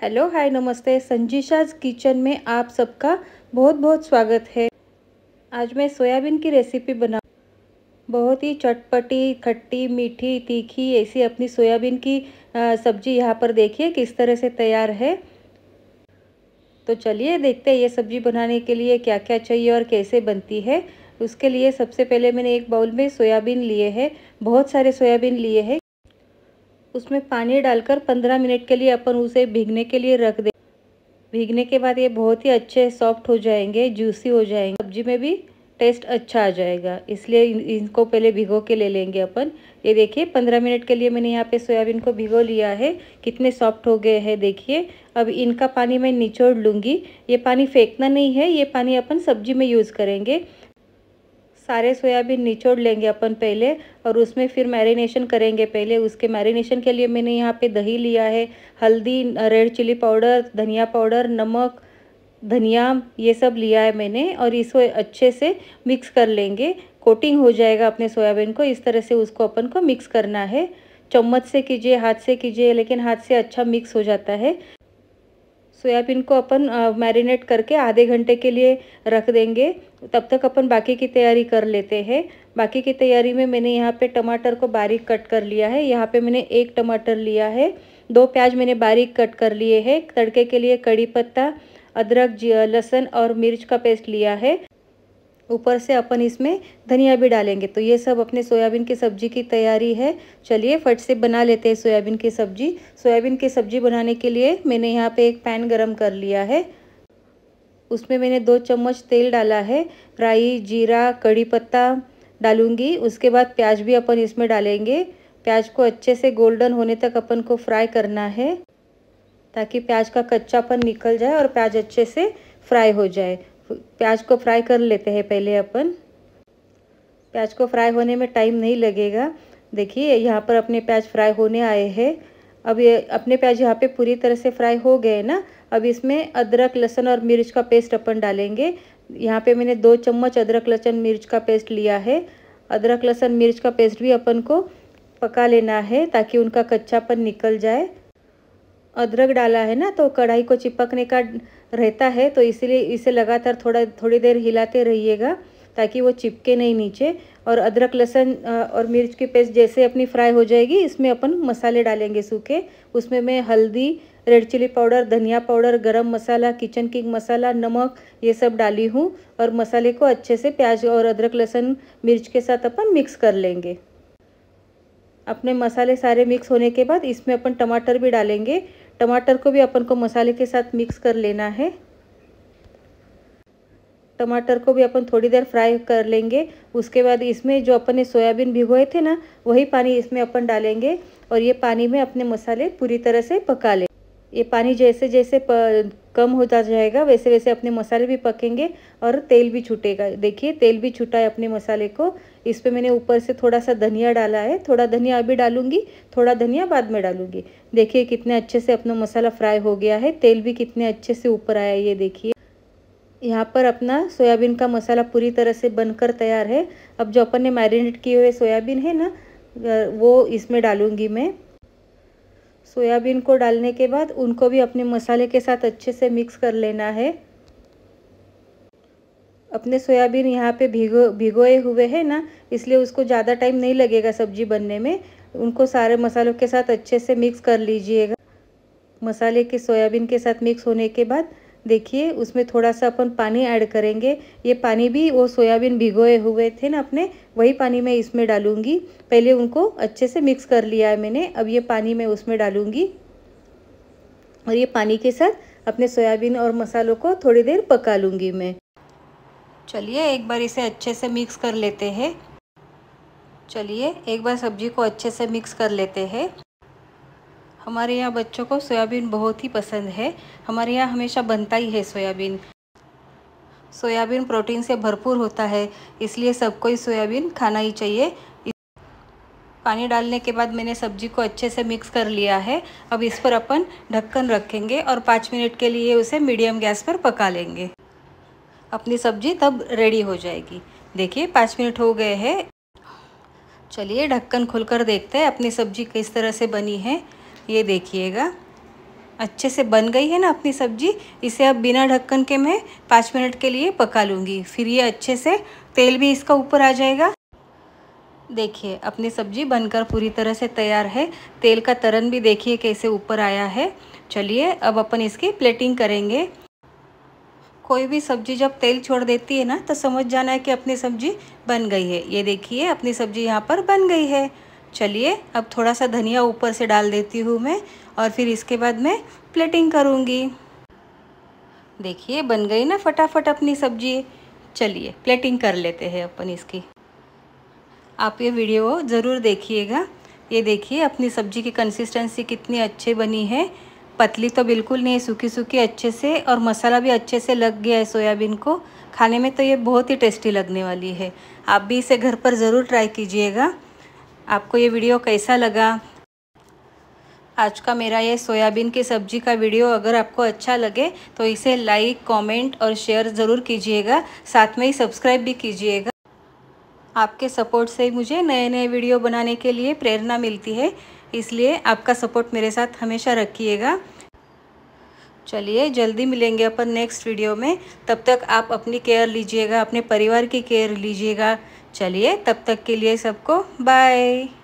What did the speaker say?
hello hi नमस्ते संजीशाज kitchen में आप सबका बहुत बहुत स्वागत है आज मैं सोयाबीन की रेसिपी बना बहुत ही चटपटी खट्टी मीठी तीखी ऐसी अपनी सोयाबीन की सब्ज़ी यहाँ पर देखिए किस तरह से तैयार है तो चलिए देखते हैं ये सब्ज़ी बनाने के लिए क्या क्या चाहिए और कैसे बनती है उसके लिए सबसे पहले मैंने एक बाउल में सोयाबीन लिए है बहुत सारे सोयाबीन लिए हैं उसमें पानी डालकर 15 मिनट के लिए अपन उसे भीगने के लिए रख दे भीगने के बाद ये बहुत ही अच्छे सॉफ्ट हो जाएंगे जूसी हो जाएंगे सब्जी में भी टेस्ट अच्छा आ जाएगा इसलिए इनको पहले भिगो के ले लेंगे अपन ये देखिए पंद्रह मिनट के लिए मैंने यहाँ पे सोयाबीन को भिगो लिया है कितने सॉफ्ट हो गए हैं देखिए अब इनका पानी मैं निचोड़ लूँगी ये पानी फेंकना नहीं है ये पानी अपन सब्जी में यूज़ करेंगे सारे सोयाबीन निचोड़ लेंगे अपन पहले और उसमें फिर मैरिनेशन करेंगे पहले उसके मैरिनेशन के लिए मैंने यहाँ पे दही लिया है हल्दी रेड चिली पाउडर धनिया पाउडर नमक धनिया ये सब लिया है मैंने और इसको अच्छे से मिक्स कर लेंगे कोटिंग हो जाएगा अपने सोयाबीन को इस तरह से उसको अपन को मिक्स करना है चम्मच से कीजिए हाथ से कीजिए लेकिन हाथ से अच्छा मिक्स हो जाता है सोयाबीन को अपन मैरिनेट करके आधे घंटे के लिए रख देंगे तब तक अपन बाकी की तैयारी कर लेते हैं बाकी की तैयारी में मैंने यहाँ पे टमाटर को बारीक कट कर लिया है यहाँ पे मैंने एक टमाटर लिया है दो प्याज मैंने बारीक कट कर लिए हैं तड़के के लिए कड़ी पत्ता अदरक लहसुन और मिर्च का पेस्ट लिया है ऊपर से अपन इसमें धनिया भी डालेंगे तो ये सब अपने सोयाबीन की सब्जी की तैयारी है चलिए फट से बना लेते हैं सोयाबीन की सब्जी सोयाबीन की सब्जी बनाने के लिए मैंने यहाँ पे एक पैन गरम कर लिया है उसमें मैंने दो चम्मच तेल डाला है राई जीरा कड़ी पत्ता डालूंगी उसके बाद प्याज भी अपन इसमें डालेंगे प्याज को अच्छे से गोल्डन होने तक अपन को फ्राई करना है ताकि प्याज का कच्चापन निकल जाए और प्याज अच्छे से फ्राई हो जाए प्याज को फ्राई कर लेते हैं पहले अपन प्याज को फ्राई होने में टाइम नहीं लगेगा देखिए यहाँ पर अपने प्याज फ्राई होने आए हैं अब ये अपने प्याज यहाँ पे पूरी तरह से फ्राई हो गए ना अब इसमें अदरक लहसुन और मिर्च का पेस्ट अपन डालेंगे यहाँ पे मैंने दो चम्मच अदरक लहसुन मिर्च का पेस्ट लिया है अदरक लहसुन मिर्च का पेस्ट भी अपन को पका लेना है ताकि उनका कच्चापन निकल जाए अदरक डाला है ना तो कढ़ाई को चिपकने का रहता है तो इसीलिए इसे लगातार थोड़ा थोड़ी देर हिलाते रहिएगा ताकि वो चिपके नहीं नीचे और अदरक लहसुन और मिर्च की पेस्ट जैसे अपनी फ्राई हो जाएगी इसमें अपन मसाले डालेंगे सूखे उसमें मैं हल्दी रेड चिली पाउडर धनिया powder garam masala kitchen king मसाला नमक ये सब डाली हूँ और मसाले को अच्छे से प्याज और अदरक लहसुन मिर्च के साथ अपन मिक्स कर लेंगे अपने मसाले सारे मिक्स होने के बाद इसमें अपन टमाटर भी डालेंगे टमाटर को भी अपन को मसाले के साथ मिक्स कर लेना है टमाटर को भी अपन थोड़ी देर फ्राई कर लेंगे उसके बाद इसमें जो अपन ने सोयाबीन भिगोए थे ना वही पानी इसमें अपन डालेंगे और ये पानी में अपने मसाले पूरी तरह से पका लें ये पानी जैसे जैसे कम होता जाएगा वैसे वैसे अपने मसाले भी पकेंगे और तेल भी छूटेगा देखिए तेल भी छूटा है अपने मसाले को इस पर मैंने ऊपर से थोड़ा सा धनिया डाला है थोड़ा धनिया अभी डालूंगी थोड़ा धनिया बाद में डालूंगी देखिए कितने अच्छे से अपना मसाला फ्राई हो गया है तेल भी कितने अच्छे से ऊपर आया ये देखिए यहाँ पर अपना सोयाबीन का मसाला पूरी तरह से बनकर तैयार है अब जो अपन ने मैरिनेट किए हुए सोयाबीन है ना वो इसमें डालूंगी मैं सोयाबीन को डालने के बाद उनको भी अपने मसाले के साथ अच्छे से मिक्स कर लेना है अपने सोयाबीन यहाँ पे भिगो भिगोए हुए हैं ना इसलिए उसको ज़्यादा टाइम नहीं लगेगा सब्जी बनने में उनको सारे मसालों के साथ अच्छे से मिक्स कर लीजिएगा मसाले के सोयाबीन के साथ मिक्स होने के बाद देखिए उसमें थोड़ा सा अपन पानी ऐड करेंगे ये पानी भी वो सोयाबीन भिगोए हुए थे ना अपने वही पानी मैं इसमें डालूंगी पहले उनको अच्छे से मिक्स कर लिया है मैंने अब ये पानी मैं उसमें डालूंगी और ये पानी के साथ अपने सोयाबीन और मसालों को थोड़ी देर पका लूँगी मैं चलिए एक बार इसे अच्छे से मिक्स कर लेते हैं चलिए एक बार सब्जी को अच्छे से मिक्स कर लेते हैं हमारे यहाँ बच्चों को सोयाबीन बहुत ही पसंद है हमारे यहाँ हमेशा बनता ही है सोयाबीन सोयाबीन प्रोटीन से भरपूर होता है इसलिए सबको ही सोयाबीन खाना ही चाहिए पानी डालने के बाद मैंने सब्जी को अच्छे से मिक्स कर लिया है अब इस पर अपन ढक्कन रखेंगे और पाँच मिनट के लिए उसे मीडियम गैस पर पका लेंगे अपनी सब्जी तब रेडी हो जाएगी देखिए पाँच मिनट हो गए हैं चलिए ढक्कन खोलकर देखते हैं अपनी सब्जी किस तरह से बनी है ये देखिएगा अच्छे से बन गई है ना अपनी सब्जी इसे अब बिना ढक्कन के मैं पाँच मिनट के लिए पका लूँगी फिर ये अच्छे से तेल भी इसका ऊपर आ जाएगा देखिए अपनी सब्जी बनकर पूरी तरह से तैयार है तेल का तरन भी देखिए कैसे ऊपर आया है चलिए अब अपन इसकी प्लेटिंग करेंगे कोई भी सब्ज़ी जब तेल छोड़ देती है ना तो समझ जाना है कि अपनी सब्ज़ी बन गई है ये देखिए अपनी सब्ज़ी यहाँ पर बन गई है चलिए अब थोड़ा सा धनिया ऊपर से डाल देती हूँ मैं और फिर इसके बाद मैं प्लेटिंग करूँगी देखिए बन गई ना फटाफट अपनी सब्ज़ी चलिए प्लेटिंग कर लेते हैं अपन इसकी आप ये वीडियो ज़रूर देखिएगा ये देखिए अपनी सब्ज़ी की कंसिस्टेंसी कितनी अच्छी बनी है पतली तो बिल्कुल नहीं है सूखी सूखी अच्छे से और मसाला भी अच्छे से लग गया है सोयाबीन को खाने में तो ये बहुत ही टेस्टी लगने वाली है आप भी इसे घर पर ज़रूर ट्राई कीजिएगा आपको ये वीडियो कैसा लगा आज का मेरा ये सोयाबीन की सब्जी का वीडियो अगर आपको अच्छा लगे तो इसे लाइक कमेंट और शेयर ज़रूर कीजिएगा साथ में ही सब्सक्राइब भी कीजिएगा आपके सपोर्ट से मुझे नए नए वीडियो बनाने के लिए प्रेरणा मिलती है इसलिए आपका सपोर्ट मेरे साथ हमेशा रखिएगा चलिए जल्दी मिलेंगे अपन नेक्स्ट वीडियो में तब तक आप अपनी केयर लीजिएगा अपने परिवार की केयर लीजिएगा चलिए तब तक के लिए सबको बाय